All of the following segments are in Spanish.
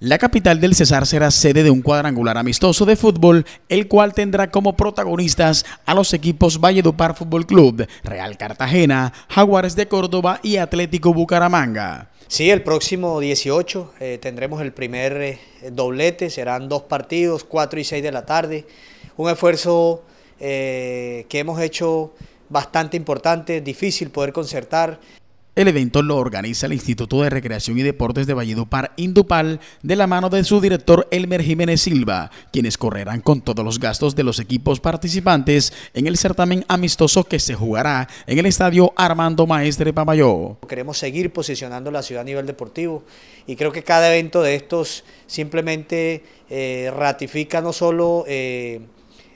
La capital del Cesar será sede de un cuadrangular amistoso de fútbol, el cual tendrá como protagonistas a los equipos Valledupar Fútbol Club, Real Cartagena, Jaguares de Córdoba y Atlético Bucaramanga. Sí, el próximo 18 eh, tendremos el primer eh, doblete, serán dos partidos, 4 y 6 de la tarde. Un esfuerzo eh, que hemos hecho bastante importante, difícil poder concertar. El evento lo organiza el Instituto de Recreación y Deportes de Valledupar Indupal de la mano de su director Elmer Jiménez Silva, quienes correrán con todos los gastos de los equipos participantes en el certamen amistoso que se jugará en el estadio Armando Maestre Pamayó. Queremos seguir posicionando la ciudad a nivel deportivo y creo que cada evento de estos simplemente eh, ratifica no solo eh,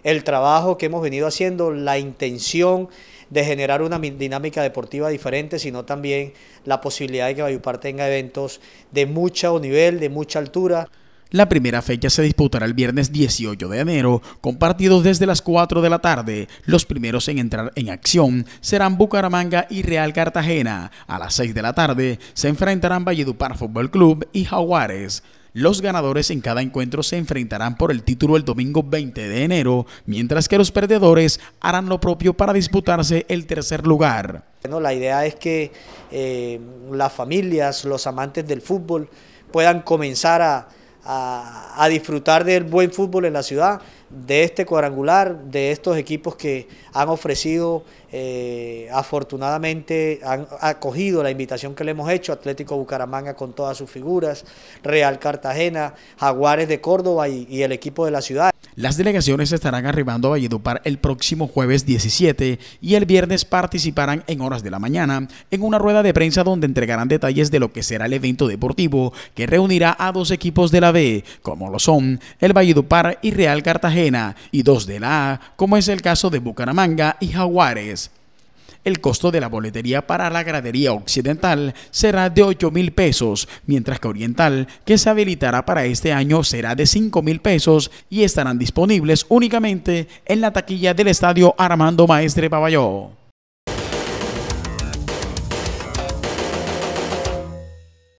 el trabajo que hemos venido haciendo, la intención, de generar una dinámica deportiva diferente, sino también la posibilidad de que Bayupar tenga eventos de mucho nivel, de mucha altura. La primera fecha se disputará el viernes 18 de enero, con partidos desde las 4 de la tarde. Los primeros en entrar en acción serán Bucaramanga y Real Cartagena. A las 6 de la tarde se enfrentarán Valledupar Fútbol Club y Jaguares. Los ganadores en cada encuentro se enfrentarán por el título el domingo 20 de enero, mientras que los perdedores harán lo propio para disputarse el tercer lugar. la idea es que eh, las familias, los amantes del fútbol puedan comenzar a a, disfrutar del buen fútbol en la ciudad, de este cuadrangular, de estos equipos que han ofrecido, eh, afortunadamente han acogido la invitación que le hemos hecho, Atlético Bucaramanga con todas sus figuras, Real Cartagena, Jaguares de Córdoba y el equipo de la ciudad. Las delegaciones estarán arribando a Valledupar el próximo jueves 17 y el viernes participarán en horas de la mañana en una rueda de prensa donde entregarán detalles de lo que será el evento deportivo que reunirá a dos equipos de la B, como lo son el Valledupar y Real Cartagena, y dos de la A, como es el caso de Bucaramanga y Jaguares. El costo de la boletería para la gradería occidental será de 8 mil pesos, mientras que oriental, que se habilitará para este año, será de 5 mil pesos y estarán disponibles únicamente en la taquilla del estadio Armando Maestre Babayó.